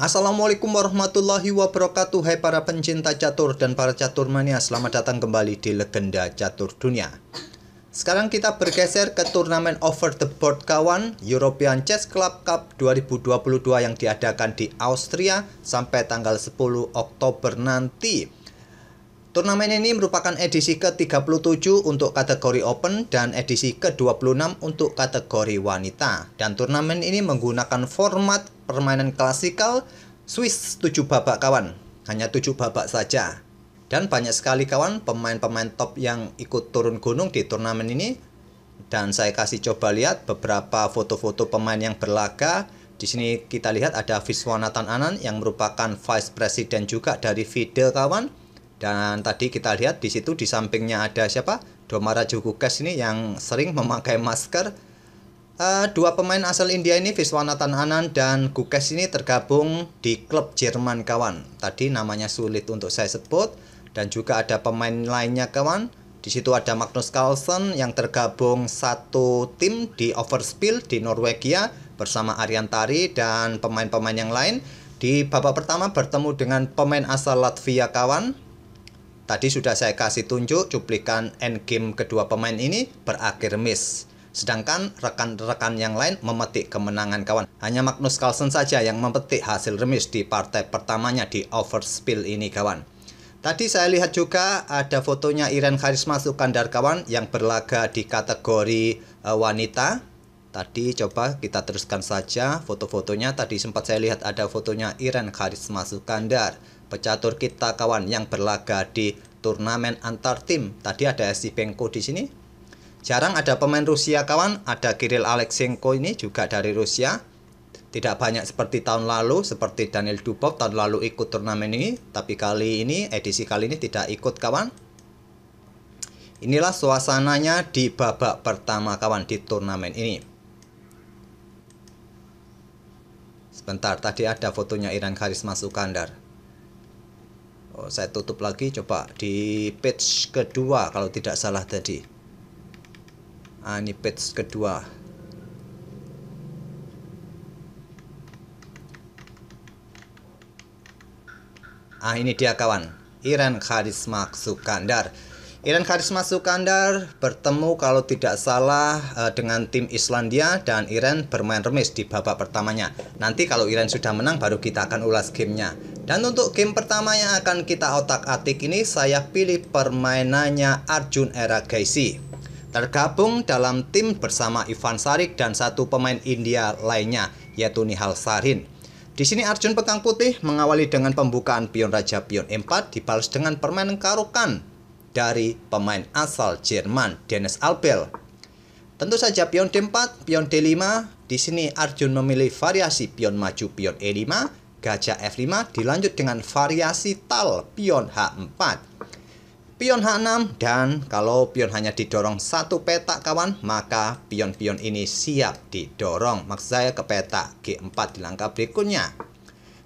Assalamualaikum warahmatullahi wabarakatuh Hai para pencinta catur dan para catur mania Selamat datang kembali di Legenda Catur Dunia Sekarang kita bergeser ke turnamen over the board kawan European Chess Club Cup 2022 yang diadakan di Austria Sampai tanggal 10 Oktober nanti Turnamen ini merupakan edisi ke-37 untuk kategori Open dan edisi ke-26 untuk kategori wanita. Dan turnamen ini menggunakan format permainan klasikal Swiss 7 babak kawan. Hanya 7 babak saja. Dan banyak sekali kawan pemain-pemain top yang ikut turun gunung di turnamen ini. Dan saya kasih coba lihat beberapa foto-foto pemain yang berlaga. Di sini kita lihat ada Viswanathan Anand yang merupakan Vice President juga dari Fidel kawan dan tadi kita lihat di situ di sampingnya ada siapa? Domara Jukukes ini yang sering memakai masker. Uh, dua pemain asal India ini Viswanathan Anand dan Gukes ini tergabung di klub Jerman kawan. Tadi namanya sulit untuk saya sebut dan juga ada pemain lainnya kawan. Di situ ada Magnus Carlsen yang tergabung satu tim di Overspill di Norwegia bersama Aryan Tari dan pemain-pemain yang lain. Di babak pertama bertemu dengan pemain asal Latvia kawan Tadi sudah saya kasih tunjuk cuplikan endgame kedua pemain ini berakhir miss. Sedangkan rekan-rekan yang lain memetik kemenangan kawan. Hanya Magnus Carlsen saja yang memetik hasil remis di partai pertamanya di overspill ini kawan. Tadi saya lihat juga ada fotonya Iren Karisma Sukandar kawan yang berlaga di kategori eh, wanita. Tadi coba kita teruskan saja foto-fotonya. Tadi sempat saya lihat ada fotonya Iren Karisma Sukandar pecatur kita kawan yang berlaga di turnamen antar tim. Tadi ada Sipenko di sini. Jarang ada pemain Rusia kawan, ada Kirill Alexenko ini juga dari Rusia. Tidak banyak seperti tahun lalu, seperti Daniel Dubov tahun lalu ikut turnamen ini, tapi kali ini edisi kali ini tidak ikut kawan. Inilah suasananya di babak pertama kawan di turnamen ini. Sebentar, tadi ada fotonya Iran Karisma Sukandar saya tutup lagi coba di page kedua kalau tidak salah tadi nah, ini page kedua ah ini dia kawan Iran Karisma Sukandar Iran Karisma Sukandar bertemu kalau tidak salah eh, dengan tim Islandia dan Iran bermain remis di babak pertamanya. Nanti kalau Iran sudah menang baru kita akan ulas gamenya. Dan untuk game pertama yang akan kita otak-atik ini saya pilih permainannya Arjun Era Gaisi. Tergabung dalam tim bersama Ivan Sarik dan satu pemain India lainnya yaitu Nihal Sarin. Di sini Arjun Pekang Putih mengawali dengan pembukaan pion raja pion 4 dibalas dengan permainan karukan dari pemain asal Jerman Dennis Alpel. Tentu saja pion D4, pion D5, di sini Arjun memilih variasi pion maju pion E5 Gajah F5 dilanjut dengan variasi tal pion H4 pion H6 dan kalau pion hanya didorong satu petak kawan maka pion-pion ini siap didorong maksud saya ke petak G4 di langkah berikutnya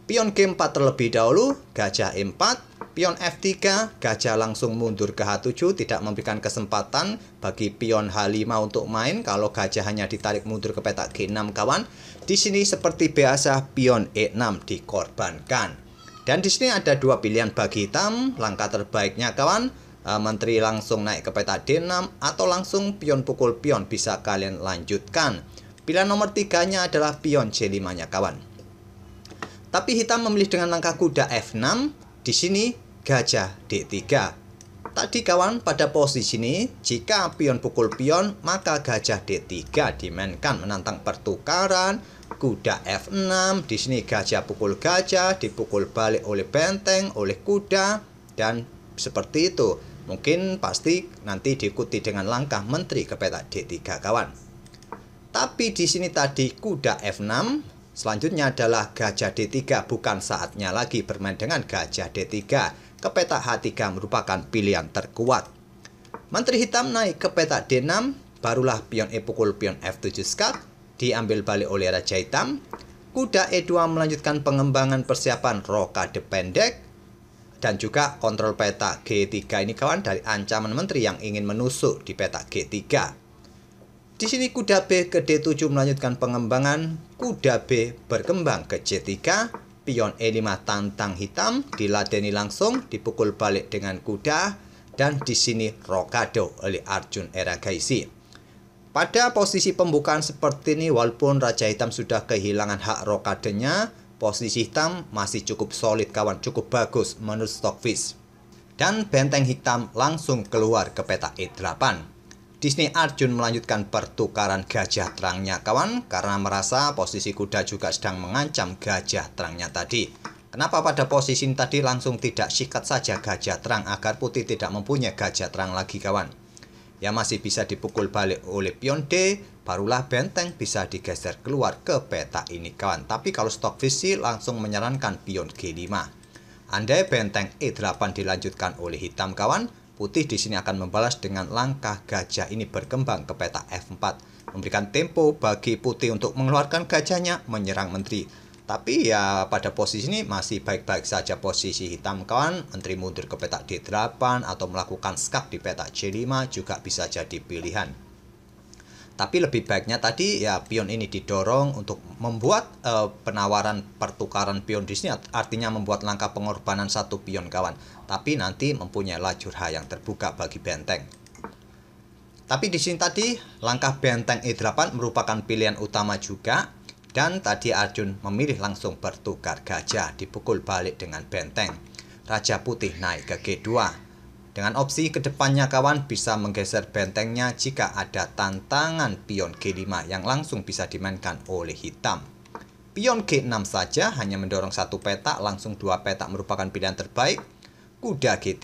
pion G4 terlebih dahulu gajah E4 Pion F3, gajah langsung mundur ke H7 tidak memberikan kesempatan bagi pion H5 untuk main kalau gajah hanya ditarik mundur ke petak G6 kawan. Di sini seperti biasa pion E6 dikorbankan. Dan di sini ada dua pilihan bagi hitam, langkah terbaiknya kawan eh, menteri langsung naik ke petak D6 atau langsung pion pukul pion bisa kalian lanjutkan. Pilihan nomor tiganya adalah pion C5-nya kawan. Tapi hitam memilih dengan langkah kuda F6. Di sini gajah D3. Tadi kawan pada posisi ini jika pion pukul pion maka gajah D3 dimainkan menantang pertukaran kuda F6 di sini gajah pukul gajah dipukul balik oleh benteng oleh kuda dan seperti itu mungkin pasti nanti diikuti dengan langkah menteri ke peta D3 kawan tapi di sini tadi kuda F6 Selanjutnya adalah gajah D3 bukan saatnya lagi bermain dengan gajah D3 ke peta H3 merupakan pilihan terkuat. Menteri hitam naik ke peta D6, barulah pion E pukul pion F7 skat, diambil balik oleh Raja Hitam. Kuda E2 melanjutkan pengembangan persiapan rokade pendek, dan juga kontrol peta G3 ini kawan dari ancaman menteri yang ingin menusuk di peta G3. Di sini kuda B ke D7 melanjutkan pengembangan, kuda B berkembang ke C3, pion E5 tantang hitam, diladeni langsung, dipukul balik dengan kuda, dan di sini rokado oleh Arjun Eragaisi. Pada posisi pembukaan seperti ini, walaupun Raja Hitam sudah kehilangan hak rokadenya, posisi hitam masih cukup solid kawan, cukup bagus menurut Stockfish. Dan benteng hitam langsung keluar ke peta E8. Disney Arjun melanjutkan pertukaran gajah terangnya kawan karena merasa posisi kuda juga sedang mengancam gajah terangnya tadi. Kenapa pada posisi tadi langsung tidak sikat saja gajah terang agar putih tidak mempunyai gajah terang lagi kawan. Ya masih bisa dipukul balik oleh pion D, barulah benteng bisa digeser keluar ke peta ini kawan. Tapi kalau stok visi langsung menyarankan pion G5. Andai benteng E8 dilanjutkan oleh hitam kawan, Putih di sini akan membalas dengan langkah gajah ini berkembang ke peta F4, memberikan tempo bagi Putih untuk mengeluarkan gajahnya menyerang menteri. Tapi ya pada posisi ini masih baik-baik saja posisi hitam kawan Menteri mundur ke peta D8 atau melakukan skak di peta C5 juga bisa jadi pilihan tapi lebih baiknya tadi ya pion ini didorong untuk membuat uh, penawaran pertukaran pion di sini artinya membuat langkah pengorbanan satu pion kawan tapi nanti mempunyai lajur H yang terbuka bagi benteng tapi di sini tadi langkah benteng E8 merupakan pilihan utama juga dan tadi Arjun memilih langsung bertukar gajah dipukul balik dengan benteng Raja Putih naik ke G2 dengan opsi kedepannya kawan bisa menggeser bentengnya jika ada tantangan pion G5 yang langsung bisa dimainkan oleh hitam. Pion G6 saja hanya mendorong satu petak, langsung dua petak merupakan pilihan terbaik. Kuda G3,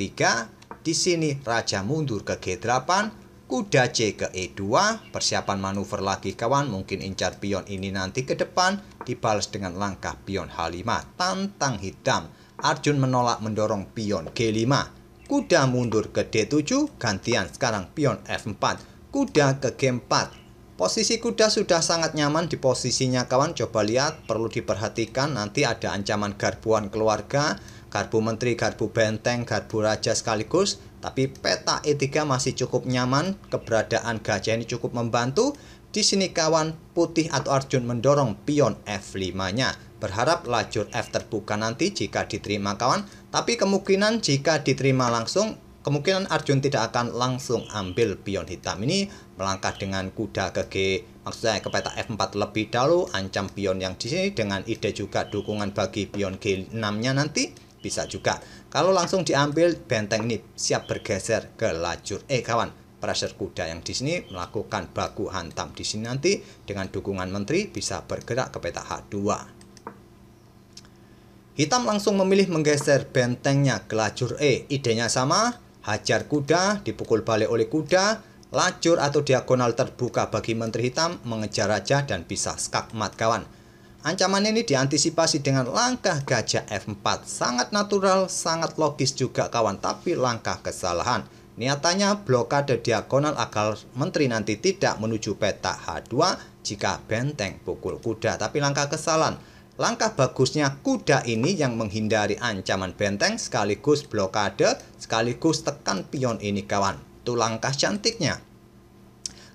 di sini Raja mundur ke G8, kuda C ke E2, persiapan manuver lagi kawan, mungkin incar pion ini nanti ke depan, dibalas dengan langkah pion H5, tantang hitam. Arjun menolak mendorong pion G5 Kuda mundur ke D7, gantian sekarang pion F4. Kuda ke G4. Posisi kuda sudah sangat nyaman di posisinya kawan, coba lihat, perlu diperhatikan nanti ada ancaman garbuan keluarga, garbu menteri, garbu benteng, garbu raja sekaligus, tapi peta E3 masih cukup nyaman, keberadaan gajah ini cukup membantu, di sini kawan putih atau Arjun mendorong pion F5-nya. Berharap lajur F terbuka nanti jika diterima kawan, tapi kemungkinan jika diterima langsung, kemungkinan Arjun tidak akan langsung ambil pion hitam ini melangkah dengan kuda ke G, maksudnya ke peta F4 lebih dahulu, ancam pion yang di sini dengan ide juga dukungan bagi pion G6-nya nanti bisa juga. Kalau langsung diambil benteng ini siap bergeser ke lajur E kawan pressure kuda yang di sini melakukan baku hantam di sini nanti dengan dukungan menteri bisa bergerak ke peta H2. Hitam langsung memilih menggeser bentengnya ke lajur E. Idenya sama, hajar kuda, dipukul balik oleh kuda, lajur atau diagonal terbuka bagi Menteri Hitam mengejar raja dan bisa skakmat kawan. Ancaman ini diantisipasi dengan langkah gajah F4. Sangat natural, sangat logis juga kawan, tapi langkah kesalahan. Niatannya blokade diagonal agar menteri nanti tidak menuju peta H2 jika benteng pukul kuda, tapi langkah kesalahan Langkah bagusnya kuda ini yang menghindari ancaman benteng sekaligus blokade sekaligus tekan pion ini kawan. Itu langkah cantiknya.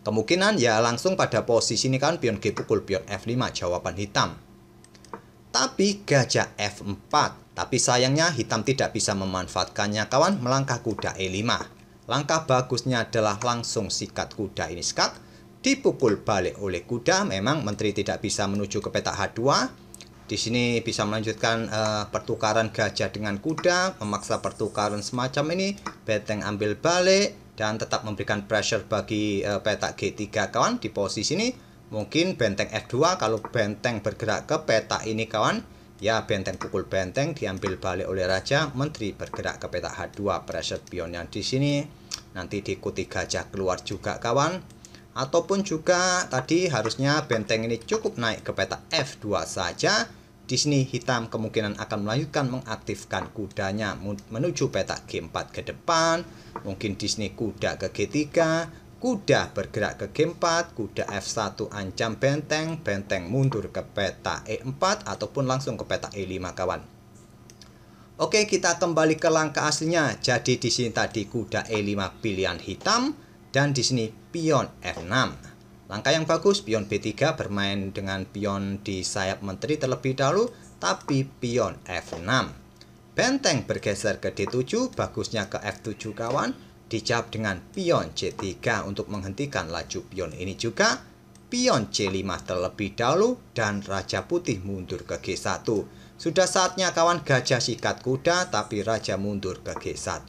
Kemungkinan ya langsung pada posisi ini kawan pion G pukul pion F5 jawaban hitam. Tapi gajah F4. Tapi sayangnya hitam tidak bisa memanfaatkannya kawan melangkah kuda E5. Langkah bagusnya adalah langsung sikat kuda ini skak. Dipukul balik oleh kuda memang menteri tidak bisa menuju ke peta H2 di sini bisa melanjutkan uh, pertukaran gajah dengan kuda, memaksa pertukaran semacam ini, beteng ambil balik, dan tetap memberikan pressure bagi uh, petak G3 kawan di posisi ini. Mungkin benteng F2 kalau benteng bergerak ke petak ini kawan, ya benteng pukul benteng diambil balik oleh raja, menteri bergerak ke petak H2, pressure pionnya di sini. Nanti diikuti gajah keluar juga kawan, ataupun juga tadi harusnya benteng ini cukup naik ke peta F2 saja di sini hitam kemungkinan akan melanjutkan mengaktifkan kudanya menuju peta G4 ke depan mungkin di sini kuda ke G3 kuda bergerak ke G4 kuda F1 ancam benteng benteng mundur ke peta E4 ataupun langsung ke peta E5 kawan Oke kita kembali ke langkah aslinya jadi di sini tadi kuda E5 pilihan hitam dan di sini pion F6. Langkah yang bagus, pion B3 bermain dengan pion di sayap menteri terlebih dahulu, tapi pion F6. Benteng bergeser ke D7, bagusnya ke F7 kawan, dicap dengan pion C3 untuk menghentikan laju pion ini juga. Pion C5 terlebih dahulu dan Raja Putih mundur ke G1. Sudah saatnya kawan gajah sikat kuda tapi Raja mundur ke G1.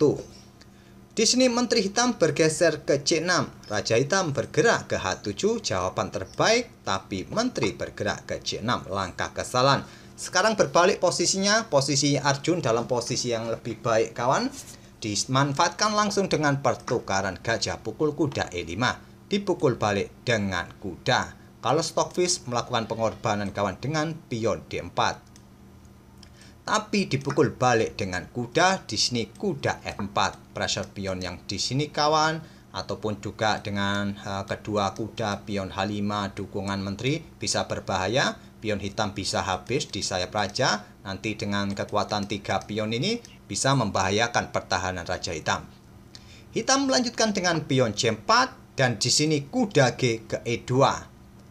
Di sini Menteri Hitam bergeser ke C6, Raja Hitam bergerak ke H7, jawaban terbaik, tapi Menteri bergerak ke C6, langkah kesalahan. Sekarang berbalik posisinya, posisi Arjun dalam posisi yang lebih baik kawan. Dimanfaatkan langsung dengan pertukaran gajah pukul kuda E5, dipukul balik dengan kuda. Kalau Stockfish melakukan pengorbanan kawan dengan pion D4, tapi dipukul balik dengan kuda di sini kuda F4 pressure pion yang di sini kawan ataupun juga dengan uh, kedua kuda pion H5 dukungan menteri bisa berbahaya pion hitam bisa habis di sayap raja nanti dengan kekuatan tiga pion ini bisa membahayakan pertahanan raja hitam hitam melanjutkan dengan pion C4 dan di sini kuda G ke E2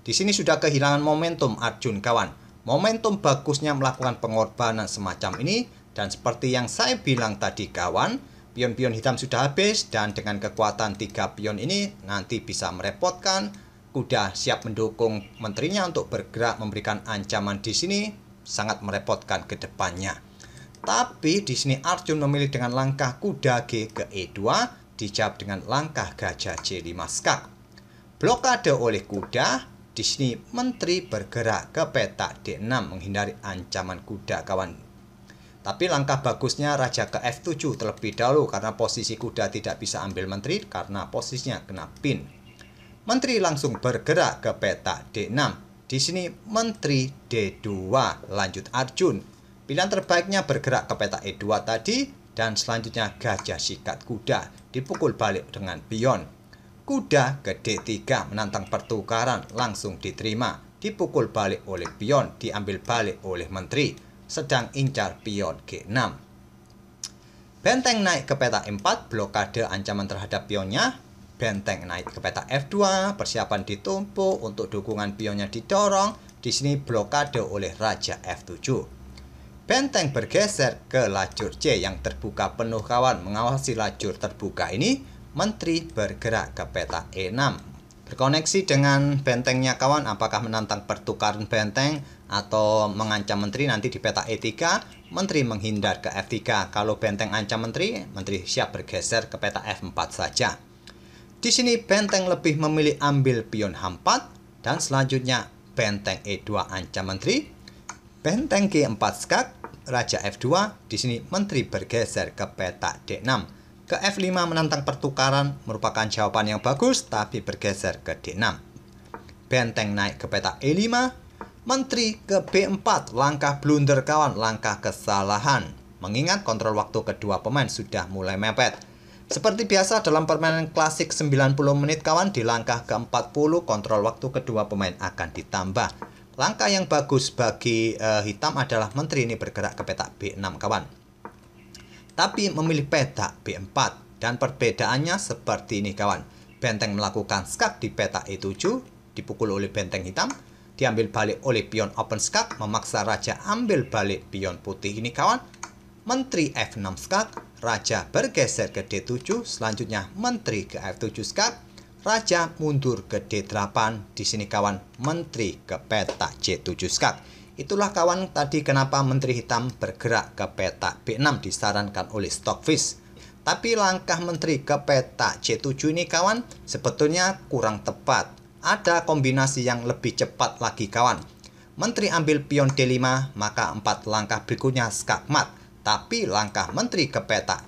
di sini sudah kehilangan momentum Arjun kawan Momentum bagusnya melakukan pengorbanan semacam ini dan seperti yang saya bilang tadi kawan, pion-pion hitam sudah habis dan dengan kekuatan tiga pion ini nanti bisa merepotkan kuda siap mendukung menterinya untuk bergerak memberikan ancaman di sini sangat merepotkan ke depannya. Tapi di sini Arjun memilih dengan langkah kuda G ke E2 dijawab dengan langkah gajah C5 skak. Blokade oleh kuda di sini menteri bergerak ke petak D6 menghindari ancaman kuda kawan. Tapi langkah bagusnya raja ke F7 terlebih dahulu karena posisi kuda tidak bisa ambil menteri karena posisinya kena pin. Menteri langsung bergerak ke petak D6. Di sini menteri D2 lanjut Arjun. Pilihan terbaiknya bergerak ke petak E2 tadi dan selanjutnya gajah sikat kuda dipukul balik dengan pion. Kuda gede 3 menantang pertukaran langsung diterima, dipukul balik oleh pion, diambil balik oleh menteri, sedang incar pion G6. Benteng naik ke peta 4, blokade ancaman terhadap pionnya. Benteng naik ke peta F2, persiapan ditumpuk untuk dukungan pionnya didorong. Di sini blokade oleh Raja F7. Benteng bergeser ke lajur C yang terbuka penuh kawan mengawasi lajur terbuka ini menteri bergerak ke peta E6. Berkoneksi dengan bentengnya kawan, apakah menantang pertukaran benteng atau mengancam menteri nanti di peta E3, menteri menghindar ke F3. Kalau benteng ancam menteri, menteri siap bergeser ke peta F4 saja. Di sini benteng lebih memilih ambil pion H4 dan selanjutnya benteng E2 ancam menteri, benteng G4 skak, raja F2, di sini menteri bergeser ke peta D6 ke F5 menantang pertukaran merupakan jawaban yang bagus tapi bergeser ke D6. Benteng naik ke peta E5, menteri ke B4, langkah blunder kawan, langkah kesalahan. Mengingat kontrol waktu kedua pemain sudah mulai mepet. Seperti biasa dalam permainan klasik 90 menit kawan di langkah ke-40 kontrol waktu kedua pemain akan ditambah. Langkah yang bagus bagi uh, hitam adalah menteri ini bergerak ke peta B6 kawan tapi memilih petak B4 dan perbedaannya seperti ini kawan. Benteng melakukan skak di petak E7, dipukul oleh benteng hitam, diambil balik oleh pion open skak, memaksa raja ambil balik pion putih ini kawan. Menteri F6 skak, raja bergeser ke D7, selanjutnya menteri ke F7 skak, raja mundur ke D8, di sini kawan menteri ke peta C7 skak. Itulah kawan tadi kenapa Menteri Hitam bergerak ke peta B6 disarankan oleh Stockfish. Tapi langkah Menteri ke peta C7 ini kawan sebetulnya kurang tepat. Ada kombinasi yang lebih cepat lagi kawan. Menteri ambil pion D5 maka empat langkah berikutnya skakmat. Tapi langkah Menteri ke peta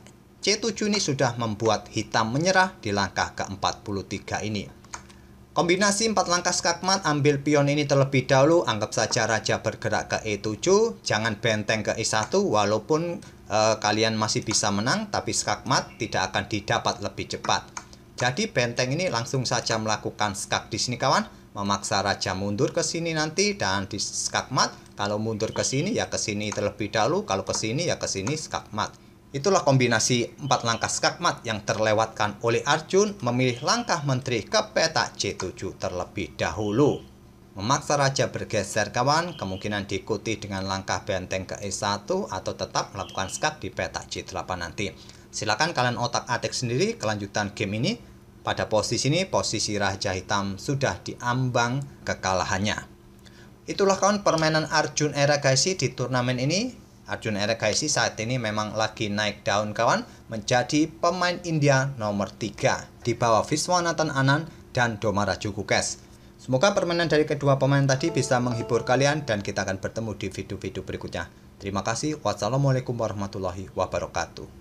C7 ini sudah membuat hitam menyerah di langkah ke-43 ini. Kombinasi empat langkah skakmat ambil pion ini terlebih dahulu anggap saja raja bergerak ke E7 jangan benteng ke E1 walaupun e, kalian masih bisa menang tapi skakmat tidak akan didapat lebih cepat. Jadi benteng ini langsung saja melakukan skak di sini kawan memaksa raja mundur ke sini nanti dan di skakmat kalau mundur ke sini ya ke sini terlebih dahulu kalau ke sini ya ke sini skakmat. Itulah kombinasi empat langkah skakmat yang terlewatkan oleh Arjun memilih langkah menteri ke peta C7 terlebih dahulu. Memaksa raja bergeser kawan kemungkinan diikuti dengan langkah benteng ke E1 atau tetap melakukan skak di peta C8 nanti. Silakan kalian otak-atik sendiri kelanjutan game ini. Pada posisi ini posisi raja hitam sudah diambang kekalahannya. Itulah kawan permainan Arjun era Gaisi di turnamen ini. Arjun Erekaisi saat ini memang lagi naik daun kawan menjadi pemain India nomor 3 di bawah Viswanathan Anand dan Domara Kukes. Semoga permainan dari kedua pemain tadi bisa menghibur kalian dan kita akan bertemu di video-video berikutnya. Terima kasih. Wassalamualaikum warahmatullahi wabarakatuh.